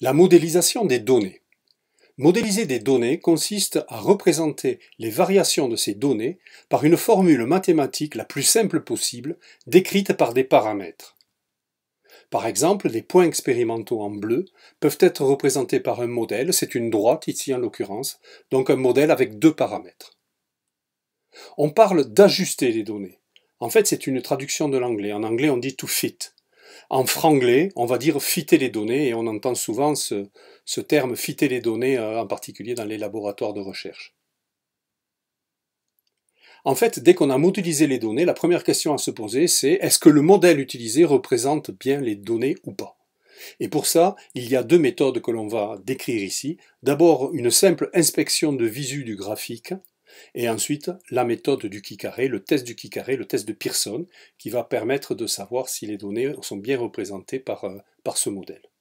La modélisation des données. Modéliser des données consiste à représenter les variations de ces données par une formule mathématique la plus simple possible, décrite par des paramètres. Par exemple, des points expérimentaux en bleu peuvent être représentés par un modèle, c'est une droite ici en l'occurrence, donc un modèle avec deux paramètres. On parle d'ajuster les données. En fait, c'est une traduction de l'anglais. En anglais, on dit to fit en franglais, on va dire fiter les données, et on entend souvent ce, terme fiter les données, euh, en particulier dans les laboratoires de recherche. En fait, dès qu'on a modélisé les données, la première question à se poser, c'est est-ce que le modèle utilisé représente bien les données ou pas Et pour ça, il y a deux méthodes que l'on va décrire ici. D'abord, une simple inspection de visu du graphique, et ensuite, la méthode du qui carré, le test du qui carré, le test de Pearson, qui va permettre de savoir si les données sont bien représentées par, euh, par ce modèle.